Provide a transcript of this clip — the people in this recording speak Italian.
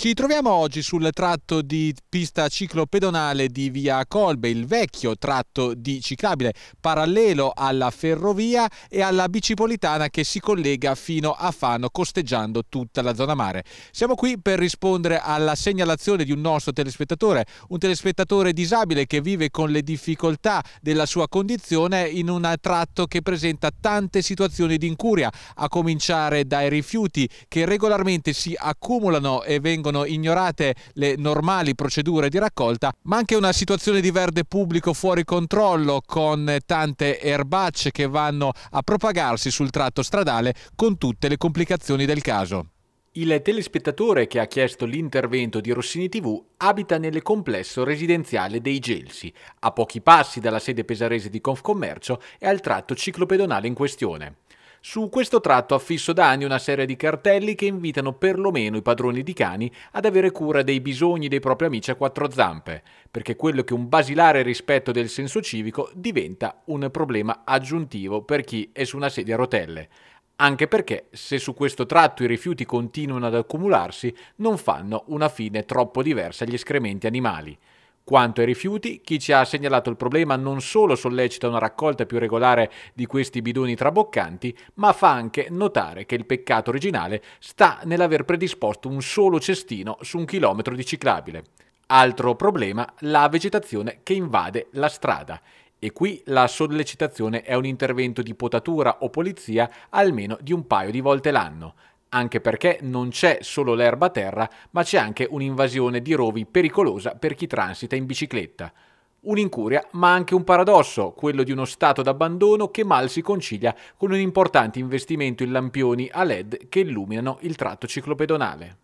Ci troviamo oggi sul tratto di pista ciclopedonale di via Colbe, il vecchio tratto di ciclabile parallelo alla ferrovia e alla bicipolitana che si collega fino a Fano costeggiando tutta la zona mare. Siamo qui per rispondere alla segnalazione di un nostro telespettatore, un telespettatore disabile che vive con le difficoltà della sua condizione in un tratto che presenta tante situazioni di incuria, a cominciare dai rifiuti che regolarmente si accumulano e vengono vengono ignorate le normali procedure di raccolta, ma anche una situazione di verde pubblico fuori controllo con tante erbacce che vanno a propagarsi sul tratto stradale con tutte le complicazioni del caso. Il telespettatore che ha chiesto l'intervento di Rossini TV abita nel complesso residenziale dei Gelsi, a pochi passi dalla sede pesarese di Confcommercio e al tratto ciclopedonale in questione. Su questo tratto affisso da anni una serie di cartelli che invitano perlomeno i padroni di cani ad avere cura dei bisogni dei propri amici a quattro zampe, perché quello che un basilare rispetto del senso civico diventa un problema aggiuntivo per chi è su una sedia a rotelle anche perché se su questo tratto i rifiuti continuano ad accumularsi, non fanno una fine troppo diversa agli escrementi animali. Quanto ai rifiuti, chi ci ha segnalato il problema non solo sollecita una raccolta più regolare di questi bidoni traboccanti, ma fa anche notare che il peccato originale sta nell'aver predisposto un solo cestino su un chilometro di ciclabile. Altro problema, la vegetazione che invade la strada. E qui la sollecitazione è un intervento di potatura o polizia almeno di un paio di volte l'anno anche perché non c'è solo l'erba terra, ma c'è anche un'invasione di rovi pericolosa per chi transita in bicicletta. Un'incuria, ma anche un paradosso, quello di uno stato d'abbandono che mal si concilia con un importante investimento in lampioni a LED che illuminano il tratto ciclopedonale.